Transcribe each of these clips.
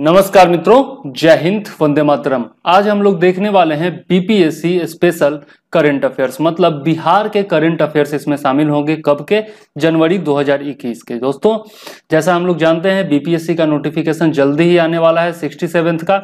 नमस्कार मित्रों जय हिंद वंदे मातरम आज हम लोग देखने वाले हैं बीपीएससी स्पेशल करंट अफेयर्स मतलब बिहार के करंट अफेयर्स इसमें शामिल होंगे कब के जनवरी 2021 के दोस्तों जैसा हम लोग जानते हैं बीपीएससी का नोटिफिकेशन जल्दी ही आने वाला है सिक्सटी का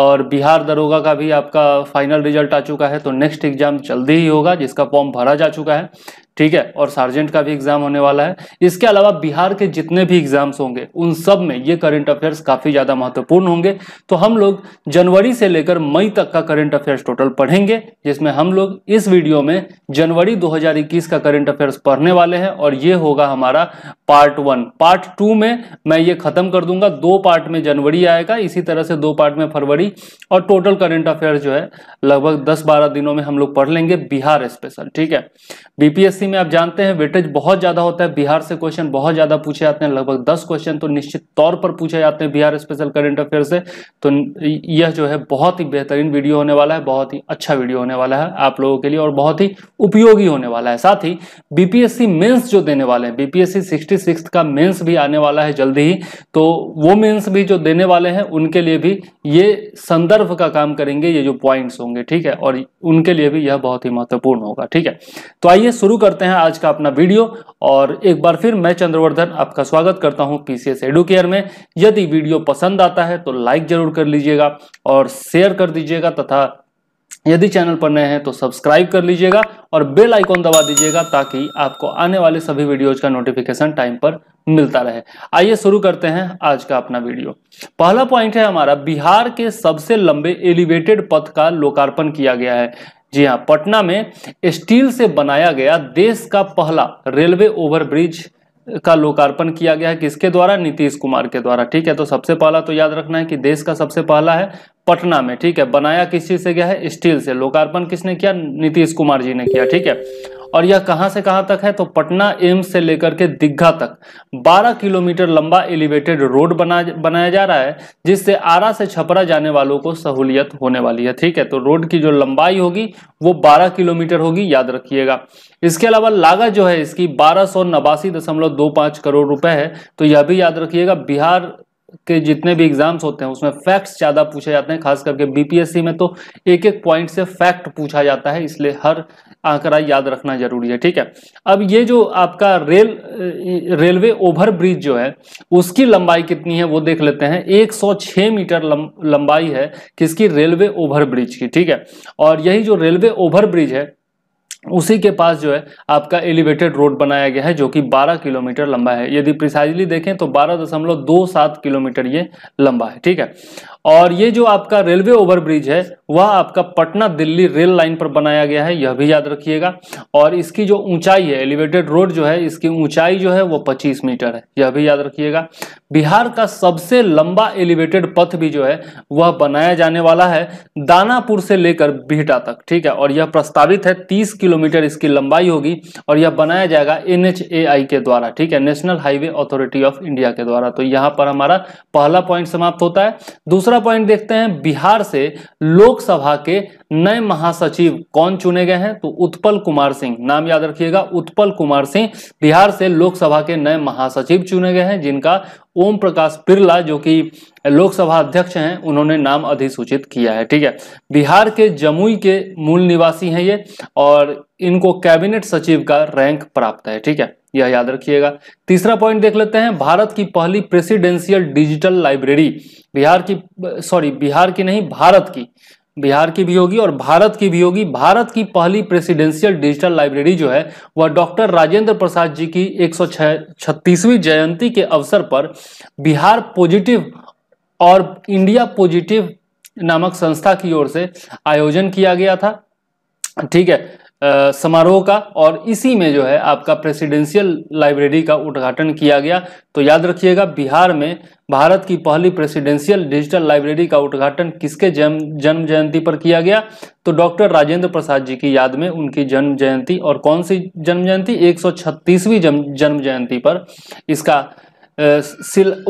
और बिहार दरोगा का भी आपका फाइनल रिजल्ट आ चुका है तो नेक्स्ट एग्जाम जल्दी ही होगा जिसका फॉर्म भरा जा चुका है ठीक है और सार्जेंट का भी एग्जाम होने वाला है इसके अलावा बिहार के जितने भी एग्जाम्स होंगे उन सब में ये करंट अफेयर्स काफी ज्यादा महत्वपूर्ण होंगे तो हम लोग जनवरी से लेकर मई तक का करंट अफेयर्स टोटल पढ़ेंगे जिसमें हम लोग इस वीडियो में जनवरी 2021 का करंट अफेयर्स पढ़ने वाले हैं और ये होगा हमारा पार्ट वन पार्ट टू में मैं ये खत्म कर दूंगा दो पार्ट में जनवरी आएगा इसी तरह से दो पार्ट में फरवरी और टोटल करंट अफेयर जो है लगभग दस बारह दिनों में हम लोग पढ़ लेंगे बिहार स्पेशल ठीक है बीपीएससी यूपीएससी में आप जानते हैं वेटेज बहुत ज़्यादा होता है बिहार से क्वेश्चन बहुत ज़्यादा पूछे जाते हैं लगभग दस क्वेश्चन तो निश्चित तौर पर पूछे जाते हैं बिहार स्पेशल करंट अफेयर से तो यह जो है बहुत ही बेहतरीन वीडियो होने वाला है बहुत ही अच्छा वीडियो होने वाला है आप लोगों के लिए और बहुत ही उपयोगी होने वाला है साथ ही बीपीएससी मेन्स जो देने वाले हैं बीपीएससी सिक्सटी का मेन्स भी आने वाला है जल्दी ही तो वो मेन्स भी जो देने वाले हैं उनके लिए भी ये संदर्भ का काम करेंगे ये जो पॉइंट्स होंगे ठीक है और उनके लिए भी यह बहुत ही महत्वपूर्ण होगा ठीक है तो आइए शुरू करते करते हैं आज का अपना वीडियो और एक बार फिर मैं चंद्रवर्धन आपका स्वागत करता हूं पीसीएस एडुकेयर में यदि वीडियो पसंद आता है तो लाइक जरूर कर लीजिएगा और शेयर कर दीजिएगा तथा यदि चैनल पर नए हैं तो सब्सक्राइब कर लीजिएगा और बेल आइकॉन दबा दीजिएगा ताकि आपको आने वाले सभी वीडियोज का नोटिफिकेशन टाइम पर मिलता रहे आइए शुरू करते हैं आज का अपना वीडियो पहला पॉइंट है हमारा बिहार के सबसे लंबे एलिवेटेड पथ का लोकार्पण किया गया है जी हाँ पटना में स्टील से बनाया गया देश का पहला रेलवे ओवरब्रिज का लोकार्पण किया गया है किसके द्वारा नीतीश कुमार के द्वारा ठीक है तो सबसे पहला तो याद रखना है कि देश का सबसे पहला है पटना में ठीक है बनाया किस चीज से गया है स्टील से लोकार्पण किसने किया नीतीश कुमार जी ने किया ठीक है और यह कहां से कहां तक है तो पटना एम्स से लेकर के दिग्घा तक 12 किलोमीटर लंबा एलिवेटेड रोड बना बनाया जा रहा है जिससे आरा से छपरा जाने वालों को सहूलियत होने वाली है ठीक है तो रोड की जो लंबाई होगी वो 12 किलोमीटर होगी याद रखिएगा इसके अलावा लागत जो है इसकी बारह करोड़ रुपए है तो यह भी याद रखिएगा बिहार के जितने भी एग्जाम्स होते हैं उसमें फैक्ट्स ज़्यादा पूछे जाते हैं खास करके बीपीएससी में तो एक एक पॉइंट से फैक्ट पूछा जाता है इसलिए हर आंकड़ा याद रखना जरूरी है ठीक है अब ये जो आपका रेल रेलवे ओवर ब्रिज जो है उसकी लंबाई कितनी है वो देख लेते हैं 106 मीटर लं, लंबाई है किसकी रेलवे ओवर ब्रिज की ठीक है और यही जो रेलवे ओवर ब्रिज है उसी के पास जो है आपका एलिवेटेड रोड बनाया गया है जो कि 12 किलोमीटर लंबा है यदि प्रिसाइजली देखें तो 12.27 किलोमीटर ये लंबा है ठीक है और ये जो आपका रेलवे ओवरब्रिज है वह आपका पटना दिल्ली रेल लाइन पर बनाया गया है यह भी याद रखिएगा और इसकी जो ऊंचाई है एलिवेटेड रोड जो है इसकी ऊंचाई जो है वो 25 मीटर है यह भी याद रखिएगा बिहार का सबसे लंबा एलिवेटेड पथ भी जो है वह बनाया जाने वाला है दानापुर से लेकर बिहटा तक ठीक है और यह प्रस्तावित है तीस किलोमीटर इसकी लंबाई होगी और यह बनाया जाएगा एन के द्वारा ठीक है national highway authority of India के द्वारा तो यहाँ पर हमारा पहला पॉइंट समाप्त होता है दूसरा दूसरा पॉइंट देखते हैं बिहार से लोकसभा के नए महासचिव कौन चुने गए हैं तो उत्पल कुमार सिंह नाम याद रखिएगा उत्पल कुमार सिंह बिहार से लोकसभा के नए महासचिव चुने गए हैं जिनका ओम प्रकाश बिरला जो कि लोकसभा अध्यक्ष हैं उन्होंने नाम अधिसूचित किया है ठीक है बिहार के जमुई के मूल निवासी हैं ये और इनको कैबिनेट सचिव का रैंक प्राप्त है ठीक है यह याद रखिएगा तीसरा पॉइंट देख लेते हैं भारत की पहली प्रेसिडेंशियल डिजिटल लाइब्रेरी बिहार की सॉरी बिहार की नहीं भारत की बिहार की भी होगी और भारत की भी होगी भारत की पहली प्रेसिडेंशियल डिजिटल लाइब्रेरी जो है वह डॉक्टर राजेंद्र प्रसाद जी की एक सौ जयंती के अवसर पर बिहार पॉजिटिव और इंडिया पॉजिटिव नामक संस्था की ओर से आयोजन किया गया था ठीक है समारोह का और इसी में जो है आपका प्रेसिडेंशियल लाइब्रेरी का उद्घाटन किया गया तो याद रखिएगा बिहार में भारत की पहली प्रेसिडेंशियल डिजिटल लाइब्रेरी का उद्घाटन किसके जन्म जन्म जयंती पर किया गया तो डॉक्टर राजेंद्र प्रसाद जी की याद में उनकी जन्म जयंती और कौन सी जन्म जयंती एक जन्म जयंती पर इसका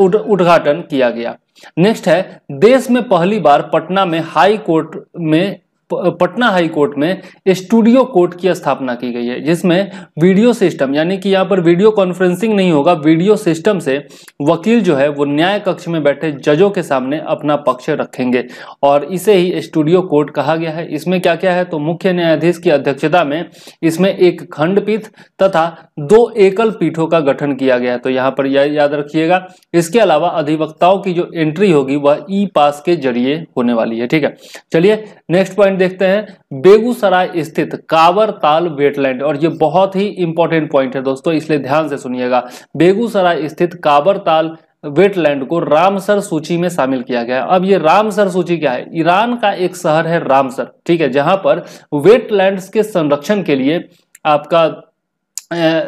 उद्घाटन किया गया नेक्स्ट है देश में पहली बार पटना में हाई कोर्ट में पटना हाई कोर्ट में स्टूडियो कोर्ट की स्थापना की गई है जिसमें वीडियो सिस्टम यानी कि यहाँ पर वीडियो कॉन्फ्रेंसिंग नहीं होगा वीडियो सिस्टम से वकील जो है वो न्याय कक्ष में बैठे जजों के सामने अपना पक्ष रखेंगे और इसे ही स्टूडियो कोर्ट कहा गया है इसमें क्या क्या है तो मुख्य न्यायाधीश की अध्यक्षता में इसमें एक खंडपीठ तथा दो एकल पीठों का गठन किया गया है तो यहाँ पर याद रखिएगा इसके अलावा अधिवक्ताओं की जो एंट्री होगी वह ई पास के जरिए होने वाली है ठीक है चलिए नेक्स्ट पॉइंट पॉइंट देखते हैं बेगूसराय स्थित कावर ताल वेटलैंड और ये बहुत ही इंपॉर्टेंट पॉइंट है दोस्तों इसलिए ध्यान से सुनिएगा बेगूसराय स्थित कावर ताल वेटलैंड को रामसर सूची में शामिल किया गया अब ये रामसर सूची क्या है ईरान का एक शहर है रामसर ठीक है जहां पर वेटलैंड्स के संरक्षण के लिए आपका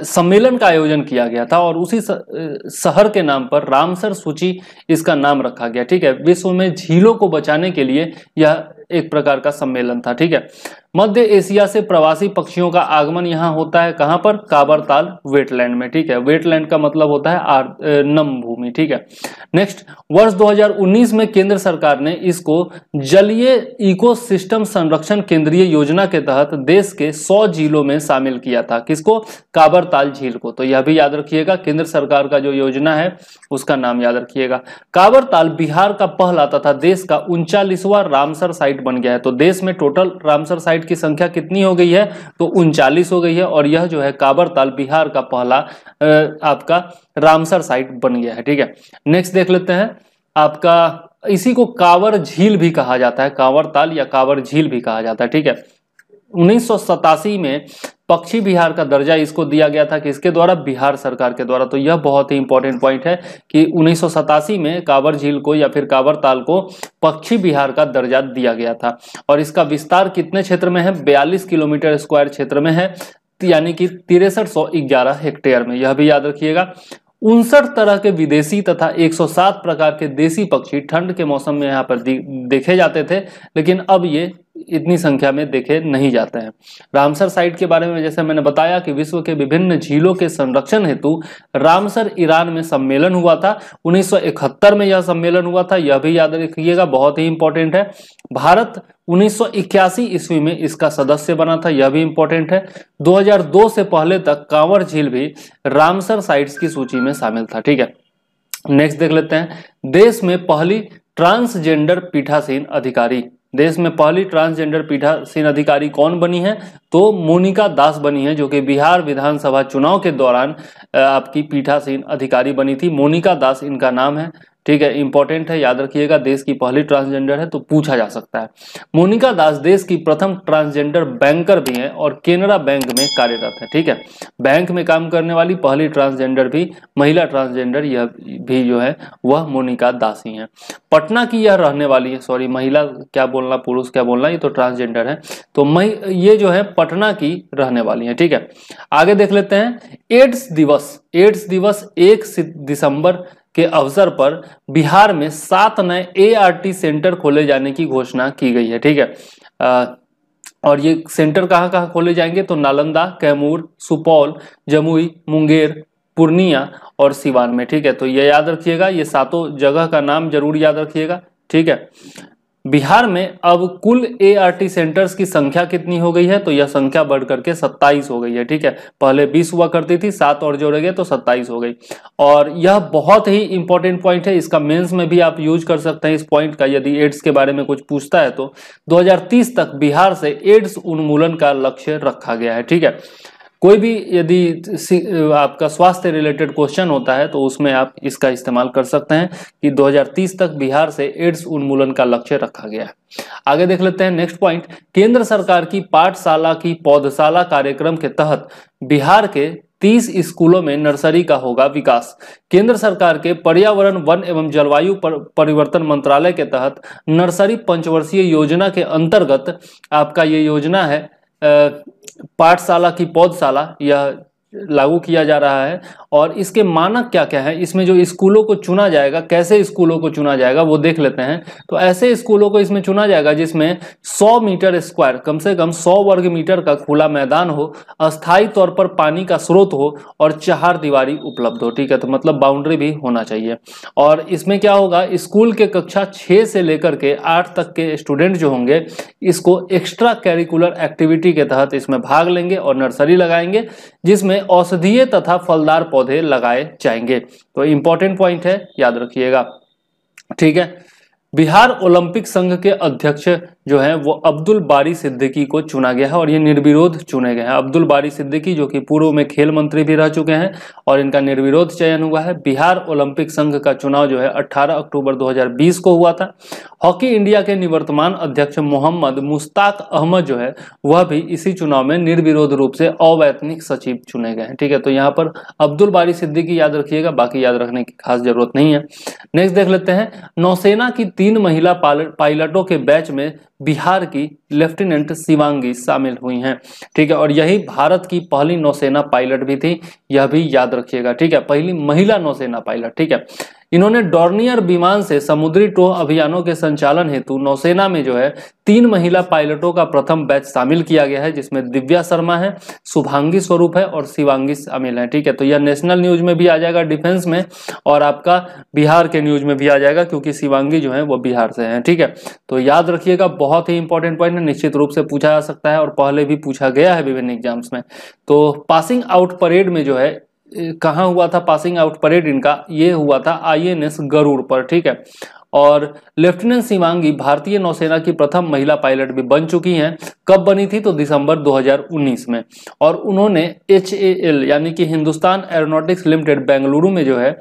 सम्मेलन का आयोजन किया गया था और उसी शहर के नाम पर रामसर सूची इसका नाम रखा गया ठीक है विश्व में झीलों को बचाने के लिए यह एक प्रकार का सम्मेलन था ठीक है मध्य एशिया से प्रवासी पक्षियों का आगमन यहाँ होता है कहाँ पर काबरताल वेटलैंड में ठीक है वेटलैंड का मतलब होता है आर नम भूमि ठीक है नेक्स्ट वर्ष 2019 में केंद्र सरकार ने इसको जलीय इकोसिस्टम संरक्षण केंद्रीय योजना के तहत देश के 100 जिलों में शामिल किया था किसको काबरताल झील को तो यह भी याद रखिएगा केंद्र सरकार का जो योजना है उसका नाम याद रखिएगा काबरताल बिहार का पहला तथा देश का उनचालीसवा रामसर साइट साइट बन गया है तो देश में टोटल रामसर साइट की संख्या कितनी हो गई है तो उनचालीस हो गई है और यह जो है काबरताल बिहार का पहला आपका रामसर साइट बन गया है ठीक है नेक्स्ट देख लेते हैं आपका इसी को कावर झील भी कहा जाता है कांवर ताल या कावर झील भी कहा जाता है ठीक है उन्नीस में पक्षी बिहार का दर्जा इसको दिया गया था किसके द्वारा बिहार सरकार के द्वारा तो यह बहुत ही इंपॉर्टेंट पॉइंट है कि उन्नीस में कांवर झील को या फिर कांवर ताल को पक्षी बिहार का दर्जा दिया गया था और इसका विस्तार कितने क्षेत्र में है 42 किलोमीटर स्क्वायर क्षेत्र में है यानी कि तिरसठ हेक्टेयर में यह भी याद रखिएगा उनसठ तरह के विदेशी तथा 107 प्रकार के देसी पक्षी ठंड के मौसम में यहाँ पर देखे जाते थे लेकिन अब ये इतनी संख्या में देखे नहीं जाते हैं रामसर साइट के बारे में जैसे मैंने बताया कि विश्व के विभिन्न झीलों के संरक्षण हेतु रामसर ईरान में सम्मेलन हुआ था 1971 में यह सम्मेलन हुआ था यह भी याद रखिएगा बहुत ही इंपॉर्टेंट है भारत 1981 ईस्वी में इसका सदस्य बना था यह भी इंपॉर्टेंट है 2002 से पहले तक कांवर झील भी रामसर साइट्स की सूची में शामिल था ठीक है नेक्स्ट देख लेते हैं देश में पहली ट्रांसजेंडर पीठासीन अधिकारी देश में पहली ट्रांसजेंडर पीठासीन अधिकारी कौन बनी है तो मोनिका दास बनी है जो कि बिहार विधानसभा चुनाव के दौरान आपकी पीठासीन अधिकारी बनी थी मोनिका दास इनका नाम है ठीक है इंपॉर्टेंट है याद रखिएगा देश की पहली ट्रांसजेंडर है तो पूछा जा सकता है मोनिका दास देश की प्रथम ट्रांसजेंडर बैंकर भी हैं और केनरा बैंक में कार्यरत है ठीक है बैंक में काम करने वाली पहली ट्रांसजेंडर भी महिला ट्रांसजेंडर यह भी जो है वह मोनिका दास ही है पटना की यह रहने वाली है सॉरी महिला क्या बोलना पुरुष क्या बोलना ये तो ट्रांसजेंडर है तो ये जो है पटना की रहने वाली है ठीक है आगे देख लेते हैं एड्स दिवस एड्स दिवस एक दिसंबर के अवसर पर बिहार में सात नए एआरटी सेंटर खोले जाने की घोषणा की गई है ठीक है आ, और ये सेंटर कहाँ कहाँ खोले जाएंगे तो नालंदा कैमूर सुपौल जमुई मुंगेर पूर्णिया और सिवान में ठीक है तो ये याद रखिएगा ये सातों जगह का नाम जरूर याद रखिएगा ठीक है बिहार में अब कुल ए सेंटर्स की संख्या कितनी हो गई है तो यह संख्या बढ़ करके 27 हो गई है ठीक है पहले 20 हुआ करती थी सात और जोड़े गए तो 27 हो गई और यह बहुत ही इंपॉर्टेंट पॉइंट है इसका मेंस में भी आप यूज कर सकते हैं इस पॉइंट का यदि एड्स के बारे में कुछ पूछता है तो 2030 तक बिहार से एड्स उन्मूलन का लक्ष्य रखा गया है ठीक है कोई भी यदि आपका स्वास्थ्य रिलेटेड क्वेश्चन होता है तो उसमें आप इसका इस्तेमाल कर सकते हैं कि 2030 तक बिहार से एड्स उन्मूलन का लक्ष्य रखा गया है आगे देख लेते हैं नेक्स्ट पॉइंट केंद्र सरकार की पाठशाला की पौधशाला कार्यक्रम के तहत बिहार के 30 स्कूलों में नर्सरी का होगा विकास केंद्र सरकार के पर्यावरण वन एवं जलवायु पर, परिवर्तन मंत्रालय के तहत नर्सरी पंचवर्षीय योजना के अंतर्गत आपका ये योजना है आ, पाठशाला की पौधशाला यह लागू किया जा रहा है और इसके मानक क्या क्या है इसमें जो स्कूलों को चुना जाएगा कैसे स्कूलों को चुना जाएगा वो देख लेते हैं तो ऐसे स्कूलों को इसमें चुना जाएगा जिसमें 100 मीटर स्क्वायर कम से कम 100 वर्ग मीटर का खुला मैदान हो अस्थायी तौर पर पानी का स्रोत हो और चार दीवारी उपलब्ध हो ठीक है तो मतलब बाउंड्री भी होना चाहिए और इसमें क्या होगा स्कूल के कक्षा छः से लेकर के आठ तक के स्टूडेंट जो होंगे इसको एक्स्ट्रा कैरिकुलर एक्टिविटी के तहत इसमें भाग लेंगे और नर्सरी लगाएंगे जिसमें औषधीय तथा फलदार पौधे लगाए जाएंगे तो इंपॉर्टेंट पॉइंट है याद रखिएगा ठीक है बिहार ओलंपिक संघ के अध्यक्ष जो है वो अब्दुल बारी सिद्दीकी को चुना गया है और ये निर्विरोध चुने गए हैं अब्दुल बारी सिद्दीकी जो कि पूर्व में खेल मंत्री भी रह चुके हैं और इनका निर्विरोध चयन हुआ है बिहार ओलंपिक संघ का चुनाव जो है 18 अक्टूबर 2020 को हुआ था हॉकी इंडिया के निवर्तमान अध्यक्ष मोहम्मद मुश्ताक अहमद जो है वह भी इसी चुनाव में निर्विरोध रूप से अवैतनिक सचिव चुने गए हैं ठीक है तो यहाँ पर अब्दुल बारी सिद्दीकी याद रखिएगा बाकी याद रखने की खास जरूरत नहीं है नेक्स्ट देख लेते हैं नौसेना की तीन महिला पायलटों के बैच में बिहार की लेफ्टिनेंट शिवांगी शामिल हुई हैं ठीक है और यही भारत की पहली नौसेना पायलट भी थी यह भी याद रखिएगा ठीक है पहली महिला नौसेना पायलट ठीक है इन्होंने डॉर्नियर विमान से समुद्री टोह अभियानों के संचालन हेतु नौसेना में जो है तीन महिला पायलटों का प्रथम बैच शामिल किया गया है जिसमें दिव्या शर्मा है शुभांगी स्वरूप है और शिवांगी अमिल है ठीक है तो यह नेशनल न्यूज में भी आ जाएगा डिफेंस में और आपका बिहार के न्यूज में भी आ जाएगा क्योंकि शिवांगी जो है वो बिहार से है ठीक है तो याद रखिएगा बहुत ही इंपॉर्टेंट पॉइंट है निश्चित रूप से पूछा जा सकता है और पहले भी पूछा गया है विभिन्न एग्जाम्स में तो पासिंग आउट परेड में जो है कहाँ हुआ था पासिंग आउट परेड इनका ये हुआ था आईएनएस गरुड़ पर ठीक है और लेफ्टिनेंट सिवांगी भारतीय नौसेना की प्रथम महिला पायलट भी बन चुकी हैं कब बनी थी तो दिसंबर 2019 में और उन्होंने एच यानी कि हिंदुस्तान एरोनॉटिक्स लिमिटेड बेंगलुरु में जो है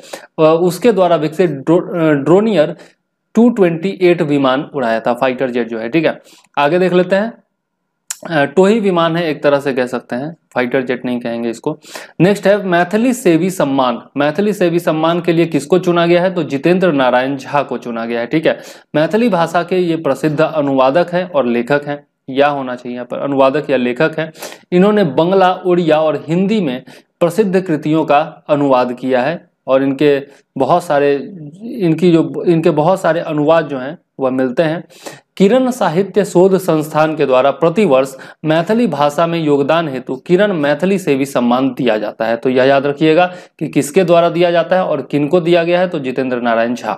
उसके द्वारा विकसित ड्रो, ड्रोनियर 228 विमान उड़ाया था फाइटर जेट जो है ठीक है आगे देख लेते हैं टोही विमान है एक तरह से कह सकते हैं फाइटर जेट नहीं कहेंगे इसको नेक्स्ट है मैथिली सेवी सम्मान मैथिली सेवी सम्मान के लिए किसको चुना गया है तो जितेंद्र नारायण झा को चुना गया है ठीक है मैथिली भाषा के ये प्रसिद्ध अनुवादक हैं और लेखक हैं या होना चाहिए यहाँ पर अनुवादक या लेखक हैं इन्होंने बंगला उड़िया और हिंदी में प्रसिद्ध कृतियों का अनुवाद किया है और इनके बहुत सारे इनकी जो इनके बहुत सारे अनुवाद जो हैं वह मिलते हैं किरण साहित्य शोध संस्थान के द्वारा प्रतिवर्ष मैथिली भाषा में योगदान हेतु किरण मैथिली से भी सम्मान दिया जाता है तो यह याद रखिएगा कि किसके द्वारा दिया जाता है और किनको दिया गया है तो जितेंद्र नारायण झा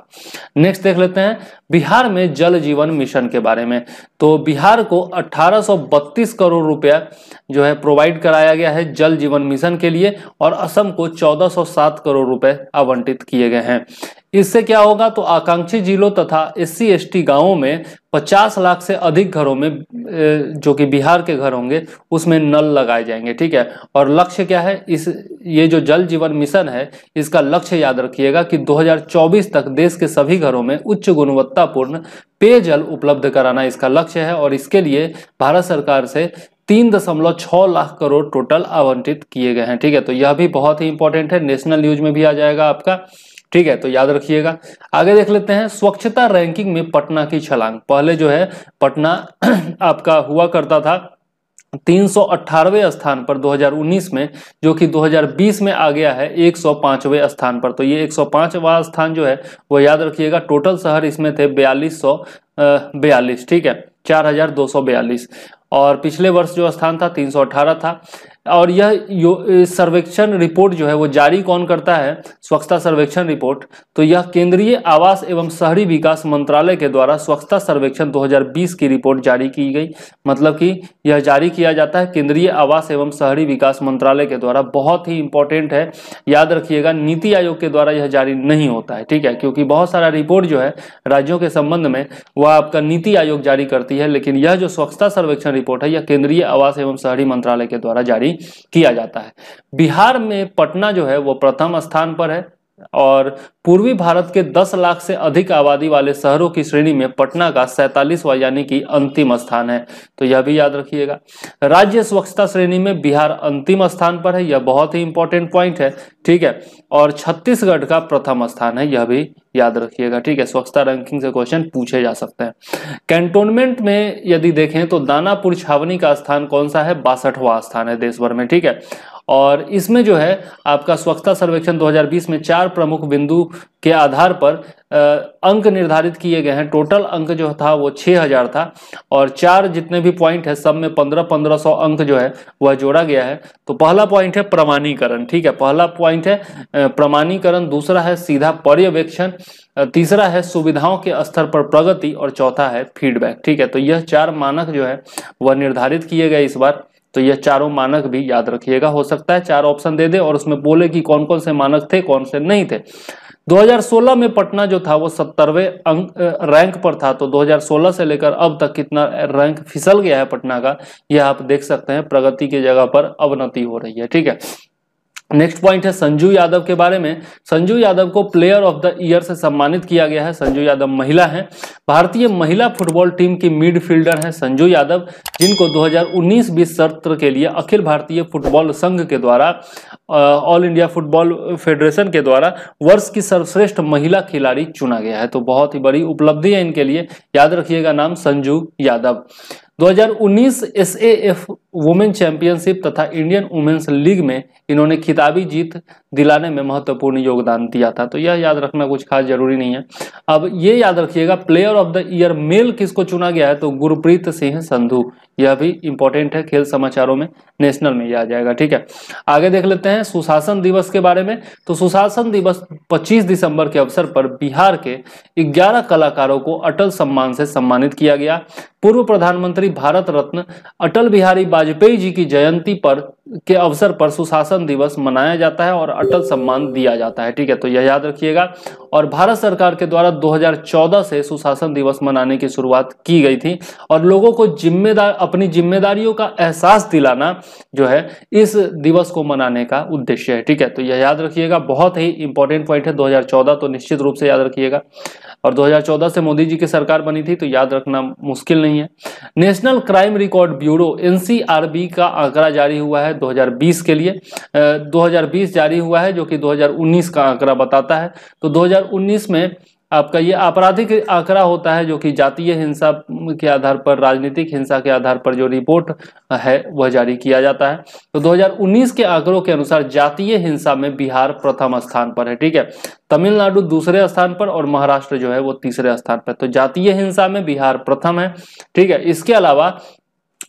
नेक्स्ट देख लेते हैं बिहार में जल जीवन मिशन के बारे में तो बिहार को अठारह करोड़ रुपया जो है प्रोवाइड कराया गया है जल जीवन मिशन के लिए और असम को चौदह करोड़ रुपए आवंटित किए गए हैं इससे क्या होगा तो आकांक्षी जिलों तथा एस सी एस टी में 50 लाख से अधिक घरों में जो कि बिहार के घर होंगे उसमें नल लगाए जाएंगे ठीक है और लक्ष्य क्या है इस ये जो जल जीवन मिशन है इसका लक्ष्य याद रखिएगा कि 2024 तक देश के सभी घरों में उच्च गुणवत्तापूर्ण पेयजल उपलब्ध कराना इसका लक्ष्य है और इसके लिए भारत सरकार से तीन दशमलव छः लाख करोड़ टोटल आवंटित किए गए हैं ठीक है तो यह भी बहुत ही इंपॉर्टेंट है नेशनल न्यूज में भी आ जाएगा आपका ठीक है तो याद रखिएगा आगे देख लेते हैं स्वच्छता रैंकिंग में पटना की छलांग पहले जो है पटना आपका हुआ करता था 318वें स्थान पर 2019 में जो कि 2020 में आ गया है 105वें स्थान पर तो ये 105वां स्थान जो है वो याद रखिएगा टोटल शहर इसमें थे बयालीस सौ बयालीस ठीक है चार हजार दो सौ बयालीस और पिछले वर्ष जो स्थान था 318 था और यह सर्वेक्षण रिपोर्ट जो है वो जारी कौन करता है स्वच्छता सर्वेक्षण रिपोर्ट तो यह केंद्रीय आवास एवं शहरी विकास मंत्रालय के द्वारा स्वच्छता सर्वेक्षण 2020 की रिपोर्ट जारी की गई मतलब कि यह जारी किया जाता है केंद्रीय आवास एवं शहरी विकास मंत्रालय के द्वारा बहुत ही इंपॉर्टेंट है याद रखिएगा नीति आयोग के द्वारा यह जारी नहीं होता है ठीक है क्योंकि बहुत सारा रिपोर्ट जो है राज्यों के संबंध में वह आपका नीति आयोग जारी करती है लेकिन यह जो स्वच्छता सर्वेक्षण रिपोर्ट है यह केंद्रीय आवास एवं शहरी मंत्रालय के द्वारा जारी किया जाता है बिहार में पटना जो है वो प्रथम स्थान पर है और पूर्वी भारत के 10 लाख से अधिक आबादी वाले शहरों की श्रेणी में पटना का सैतालीसवा यानी कि अंतिम स्थान है तो यह भी याद रखिएगा राज्य स्वच्छता श्रेणी में बिहार अंतिम स्थान पर है यह बहुत ही इंपॉर्टेंट पॉइंट है ठीक है और छत्तीसगढ़ का प्रथम स्थान है यह भी याद रखिएगा ठीक है स्वच्छता रैंकिंग से क्वेश्चन पूछे जा सकते हैं कैंटोनमेंट में यदि देखें तो दानापुर छावनी का स्थान कौन सा है बासठवा स्थान है देश भर में ठीक है और इसमें जो है आपका स्वच्छता सर्वेक्षण 2020 में चार प्रमुख बिंदु के आधार पर अंक निर्धारित किए गए हैं टोटल अंक जो था वो 6000 था और चार जितने भी पॉइंट है सब में 15-1500 अंक जो है वह जोड़ा गया है तो पहला पॉइंट है प्रमाणीकरण ठीक है पहला पॉइंट है प्रमाणीकरण दूसरा है सीधा पर्यवेक्षण तीसरा है सुविधाओं के स्तर पर प्रगति और चौथा है फीडबैक ठीक है तो यह चार मानक जो है वह निर्धारित किए गए इस बार तो यह चारों मानक भी याद रखिएगा हो सकता है चार ऑप्शन दे दे और उसमें बोले कि कौन कौन से मानक थे कौन से नहीं थे 2016 में पटना जो था वो सत्तरवे अंक रैंक पर था तो 2016 से लेकर अब तक कितना रैंक फिसल गया है पटना का यह आप देख सकते हैं प्रगति की जगह पर अवनति हो रही है ठीक है नेक्स्ट पॉइंट है संजू यादव के बारे में संजू यादव को प्लेयर ऑफ द ईयर से सम्मानित किया गया है संजू यादव महिला हैं भारतीय महिला फुटबॉल टीम की मिडफील्डर हैं संजू यादव जिनको 2019 हजार सत्र के लिए अखिल भारतीय फुटबॉल संघ के द्वारा ऑल इंडिया फुटबॉल फेडरेशन के द्वारा वर्ष की सर्वश्रेष्ठ महिला खिलाड़ी चुना गया है तो बहुत ही बड़ी उपलब्धि है इनके लिए याद रखिएगा नाम Sanju Yadav 2019 S A F women championship तथा इंडियन वुमेन्स लीग में इन्होंने खिताबी जीत दिलाने में महत्वपूर्ण योगदान दिया था तो यह याद रखना कुछ खास जरूरी नहीं है अब ये याद रखिएगा player of the year male किसको चुना गया है तो गुरप्रीत सिंह संधू यह भी इंपॉर्टेंट है खेल समाचारों में नेशनल में यह आ जाएगा ठीक है आगे देख लेते हैं सुशासन दिवस के बारे में तो सुशासन दिवस 25 दिसंबर के अवसर पर बिहार के 11 कलाकारों को अटल सम्मान से सम्मानित किया गया पूर्व प्रधानमंत्री भारत रत्न अटल बिहारी वाजपेयी जी की जयंती पर के अवसर पर सुशासन दिवस मनाया जाता है और अटल सम्मान दिया जाता है ठीक है तो यह याद रखिएगा और भारत सरकार के द्वारा 2014 से सुशासन दिवस मनाने की शुरुआत की गई थी और लोगों को जिम्मेदार अपनी जिम्मेदारियों का एहसास दिलाना जो है इस दिवस को मनाने का उद्देश्य है ठीक है तो यह याद रखिएगा बहुत ही इंपॉर्टेंट पॉइंट है दो तो निश्चित रूप से याद रखिएगा और 2014 से मोदी जी की सरकार बनी थी तो याद रखना मुश्किल नहीं है national crime record bureau NCRB का आंकड़ा जारी हुआ है 2020 के लिए 2020 जारी हुआ है जो कि 2019 का आंकड़ा बताता है तो 2019 में आपका ये आपराधिक आंकड़ा होता है जो कि जातीय हिंसा के आधार पर राजनीतिक हिंसा के आधार पर जो रिपोर्ट है वह जारी किया जाता है तो 2019 के आंकड़ों के अनुसार जातीय हिंसा में बिहार प्रथम स्थान पर है ठीक है तमिलनाडु दूसरे स्थान पर और महाराष्ट्र जो है वो तीसरे स्थान पर तो जातीय हिंसा में बिहार प्रथम है ठीक है इसके अलावा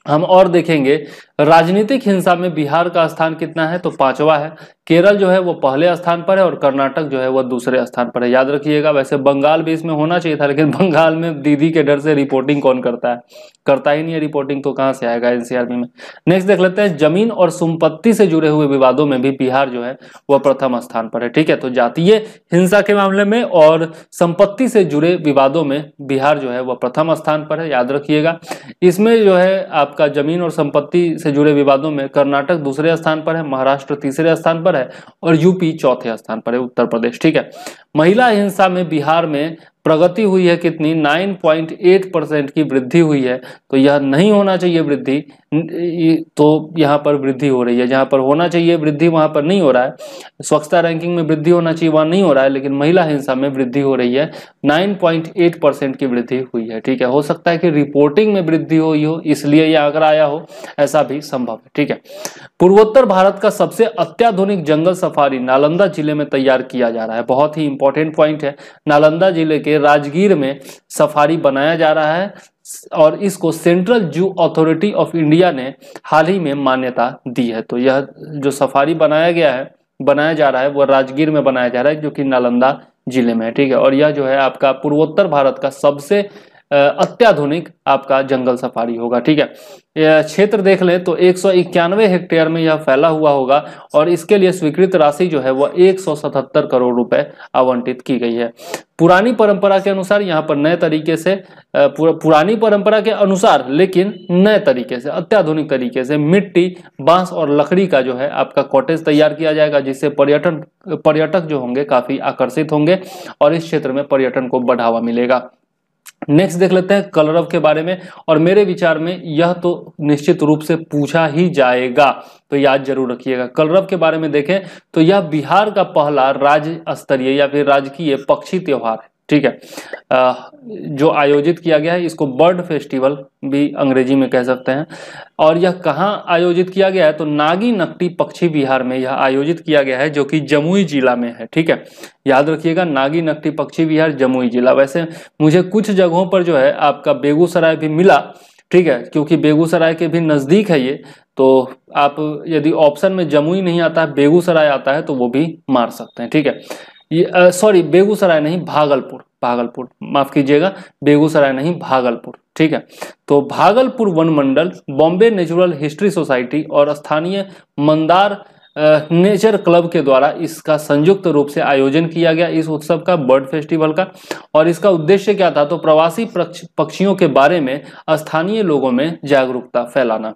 हम और देखेंगे राजनीतिक हिंसा में बिहार का स्थान कितना है तो पांचवा है केरल जो है वो पहले स्थान पर है और कर्नाटक जो है वो दूसरे स्थान पर है याद रखिएगा वैसे बंगाल भी इसमें होना चाहिए था लेकिन बंगाल में दीदी के डर से रिपोर्टिंग कौन करता है करता ही नहीं है रिपोर्टिंग तो कहाँ से आएगा एनसीआरबी में नेक्स्ट देख लेते हैं जमीन और संपत्ति से जुड़े हुए विवादों में भी बिहार जो है वह प्रथम स्थान पर है ठीक है तो जातीय हिंसा के मामले में और संपत्ति से जुड़े विवादों में बिहार जो है वह प्रथम स्थान पर है याद रखिएगा इसमें जो है आप आपका जमीन और संपत्ति से जुड़े विवादों में कर्नाटक दूसरे स्थान पर है महाराष्ट्र तीसरे स्थान पर है और यूपी चौथे स्थान पर है उत्तर प्रदेश ठीक है महिला हिंसा में बिहार में प्रगति हुई है कितनी 9.8 परसेंट की वृद्धि हुई है तो यह नहीं होना चाहिए वृद्धि तो यहाँ पर वृद्धि हो रही है जहाँ पर होना चाहिए वृद्धि वहाँ पर नहीं हो रहा है स्वच्छता रैंकिंग में वृद्धि होना चाहिए वहाँ नहीं हो रहा है लेकिन महिला हिंसा में वृद्धि हो रही है 9.8 परसेंट की वृद्धि हुई है ठीक है हो सकता है कि रिपोर्टिंग में वृद्धि हुई हो इसलिए यह आंकड़ा आया हो ऐसा भी संभव है ठीक है पूर्वोत्तर भारत का सबसे अत्याधुनिक जंगल सफारी नालंदा जिले में तैयार किया जा रहा है बहुत ही इंपॉर्टेंट पॉइंट है नालंदा जिले के के राजगीर में सफारी बनाया जा रहा है और इसको central zoo authority of India ने हाल ही में मान्यता दी है तो यह जो सफारी बनाया गया है बनाया जा रहा है वह राजगीर में बनाया जा रहा है जो कि नालंदा जिले में ठीक है और यह जो है आपका पूर्वोत्तर भारत का सबसे अत्याधुनिक आपका जंगल सफारी होगा ठीक है क्षेत्र देख लें तो एक सौ इक्यानवे हेक्टेयर में यह फैला हुआ होगा और इसके लिए स्वीकृत राशि जो है वह 177 करोड़ रुपए आवंटित की गई है पुरानी परंपरा के अनुसार यहाँ पर नए तरीके से पुरानी परंपरा के अनुसार लेकिन नए तरीके से अत्याधुनिक तरीके से मिट्टी बांस और लकड़ी का जो है आपका कॉटेज तैयार किया जाएगा जिससे पर्यटन पर्यटक जो होंगे काफी आकर्षित होंगे और इस क्षेत्र में पर्यटन को बढ़ावा मिलेगा नेक्स्ट देख लेते हैं कलरव के बारे में और मेरे विचार में यह तो निश्चित रूप से पूछा ही जाएगा तो याद जरूर रखिएगा कलरव के बारे में देखें तो यह बिहार का पहला राज्य स्तरीय या फिर राजकीय पक्षी त्यौहार है ठीक है जो आयोजित किया गया है इसको बर्ड फेस्टिवल भी अंग्रेजी में कह सकते हैं और यह कहाँ आयोजित किया गया है तो नागी नकटी पक्षी विहार में यह आयोजित किया गया है जो कि जमुई जिला में है ठीक है याद रखिएगा नागी नकटी पक्षी विहार जमुई जिला वैसे मुझे कुछ जगहों पर जो है आपका बेगूसराय भी मिला ठीक है क्योंकि बेगूसराय के भी नज़दीक है ये तो आप यदि ऑप्शन में जमुई नहीं आता है बेगूसराय आता है तो वो भी मार सकते हैं ठीक है सॉरी बेगूसराय नहीं भागलपुर भागलपुर माफ कीजिएगा बेगूसराय नहीं भागलपुर ठीक है तो भागलपुर वन मंडल बॉम्बे नेचुरल हिस्ट्री सोसाइटी और स्थानीय मंदार नेचर क्लब के द्वारा इसका संयुक्त रूप से आयोजन किया गया इस उत्सव का बर्ड फेस्टिवल का और इसका उद्देश्य क्या था तो प्रवासी पक्षियों के बारे में स्थानीय लोगों में जागरूकता फैलाना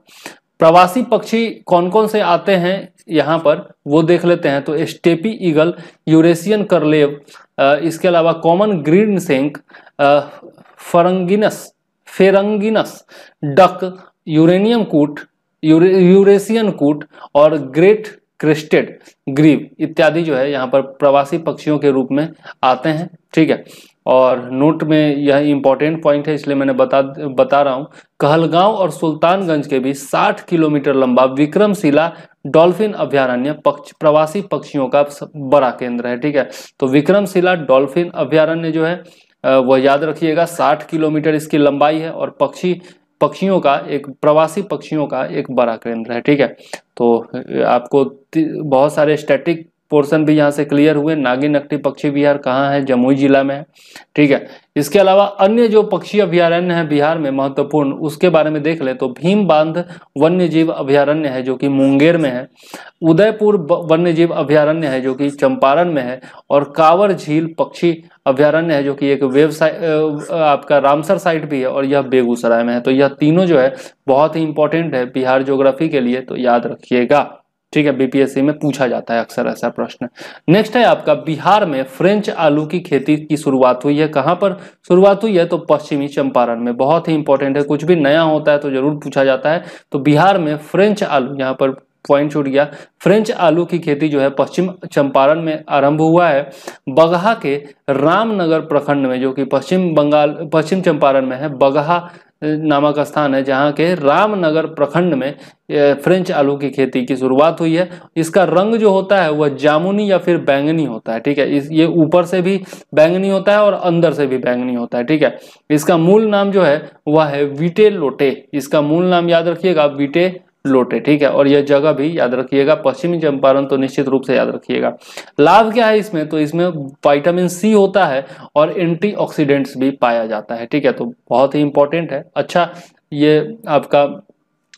प्रवासी पक्षी कौन कौन से आते हैं यहाँ पर वो देख लेते हैं तो स्टेपी ईगल यूरेशियन करलेव इसके अलावा कॉमन ग्रीन सेंक फरंगिनस फेरंगिनस डक यूरेनियम कूट यूरे, यूरेशियन कूट और ग्रेट क्रिस्टेड ग्रीव इत्यादि जो है यहाँ पर प्रवासी पक्षियों के रूप में आते हैं ठीक है और नोट में यह इम्पॉर्टेंट पॉइंट है इसलिए मैंने बता बता रहा हूँ कहलगांव और सुल्तानगंज के बीच 60 किलोमीटर लंबा विक्रमशिला डॉल्फिन अभ्यारण्य पक्ष प्रवासी पक्षियों का बड़ा केंद्र है ठीक है तो विक्रमशिला डॉल्फिन अभ्यारण्य जो है वह याद रखिएगा 60 किलोमीटर इसकी लंबाई है और पक्षी पक्षियों का एक प्रवासी पक्षियों का एक बड़ा केंद्र है ठीक है तो आपको बहुत सारे स्टैटिक पोर्शन भी यहाँ से क्लियर हुए नागिन नकटी पक्षी विहार कहाँ है जमुई जिला में ठीक है इसके अलावा अन्य जो पक्षी अभ्यारण्य है बिहार में महत्वपूर्ण उसके बारे में देख ले तो भीम बांध वन्य जीव अभ्यारण्य है जो कि मुंगेर में है उदयपुर वन्य जीव अभ्यारण्य है जो कि चंपारण में है और कांवर झील पक्षी अभ्यारण्य है जो कि एक वेबसाइट आपका रामसर साइट भी है और यह बेगूसराय में है तो यह तीनों जो है बहुत ही इंपॉर्टेंट है बिहार ज्योग्राफी के लिए तो याद रखिएगा ठीक है बीपीएससी में पूछा जाता है अक्सर ऐसा प्रश्न नेक्स्ट है आपका बिहार में फ्रेंच आलू की खेती की शुरुआत हुई है कहाँ पर शुरुआत हुई है तो पश्चिमी चंपारण में बहुत ही इंपॉर्टेंट है कुछ भी नया होता है तो जरूर पूछा जाता है तो बिहार में फ्रेंच आलू यहाँ पर पॉइंट छूट गया फ्रेंच आलू की खेती जो है पश्चिम चंपारण में आरंभ हुआ है बगहा के रामनगर प्रखंड में जो कि पश्चिम बंगाल पश्चिम चंपारण में है बगहा नामक स्थान है जहाँ के रामनगर प्रखंड में फ्रेंच आलू की खेती की शुरुआत हुई है इसका रंग जो होता है वह जामुनी या फिर बैंगनी होता है ठीक है इस ये ऊपर से भी बैंगनी होता है और अंदर से भी बैंगनी होता है ठीक है इसका मूल नाम जो है वह है विटे लोटे इसका मूल नाम याद रखिएगा विटे लोटे ठीक है और यह जगह भी याद रखिएगा पश्चिमी चंपारण तो निश्चित रूप से याद रखिएगा लाभ क्या है इसमें तो इसमें विटामिन सी होता है और एंटीऑक्सीडेंट्स भी पाया जाता है ठीक है तो बहुत ही इंपॉर्टेंट है अच्छा ये आपका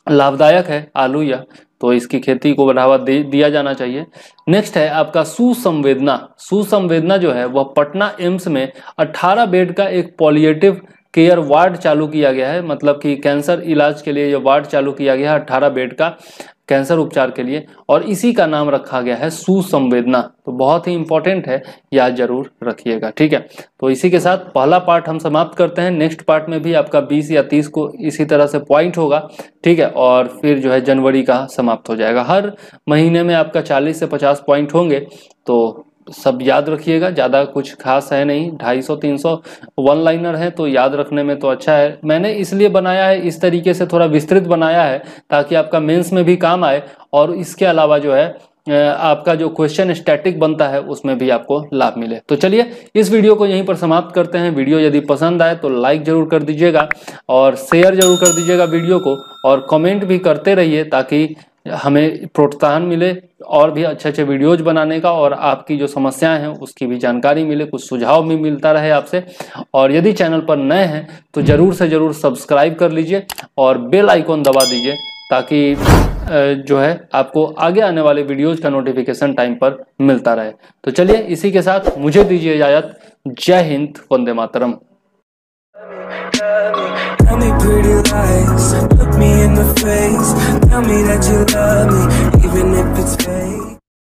लाभदायक है आलू या तो इसकी खेती को बढ़ावा दे दिया जाना चाहिए नेक्स्ट है आपका सुसंवेदना सुसंवेदना जो है वह पटना एम्स में 18 बेड का एक पॉलिएटिव केयर वार्ड चालू किया गया है मतलब कि कैंसर इलाज के लिए जो वार्ड चालू किया गया है अट्ठारह बेड का कैंसर उपचार के लिए और इसी का नाम रखा गया है सुसंवेदना तो बहुत ही इंपॉर्टेंट है याद जरूर रखिएगा ठीक है तो इसी के साथ पहला पार्ट हम समाप्त करते हैं नेक्स्ट पार्ट में भी आपका 20 या 30 को इसी तरह से पॉइंट होगा ठीक है और फिर जो है जनवरी का समाप्त हो जाएगा हर महीने में आपका 40 से 50 पॉइंट होंगे तो सब याद रखिएगा ज़्यादा कुछ खास है नहीं 250 300 वन लाइनर है तो याद रखने में तो अच्छा है मैंने इसलिए बनाया है इस तरीके से थोड़ा विस्तृत बनाया है ताकि आपका मेंस में भी काम आए और इसके अलावा जो है आपका जो क्वेश्चन स्टैटिक बनता है उसमें भी आपको लाभ मिले तो चलिए इस वीडियो को यहीं पर समाप्त करते हैं वीडियो यदि पसंद आए तो लाइक जरूर कर दीजिएगा और शेयर जरूर कर दीजिएगा वीडियो को और कमेंट भी करते रहिए ताकि हमें प्रोत्साहन मिले और भी अच्छे अच्छे वीडियोज बनाने का और आपकी जो समस्याएं हैं उसकी भी जानकारी मिले कुछ सुझाव भी मिलता रहे आपसे और यदि चैनल पर नए हैं तो ज़रूर से ज़रूर सब्सक्राइब कर लीजिए और बेल आइकॉन दबा दीजिए ताकि जो है आपको आगे आने वाले वीडियोज का नोटिफिकेशन टाइम पर मिलता रहे तो चलिए इसी के साथ मुझे दीजिए इजाज़त जय हिंद वंदे मातरम Tell me pretty lies, look me in the face, tell me that you love me even if it's fake.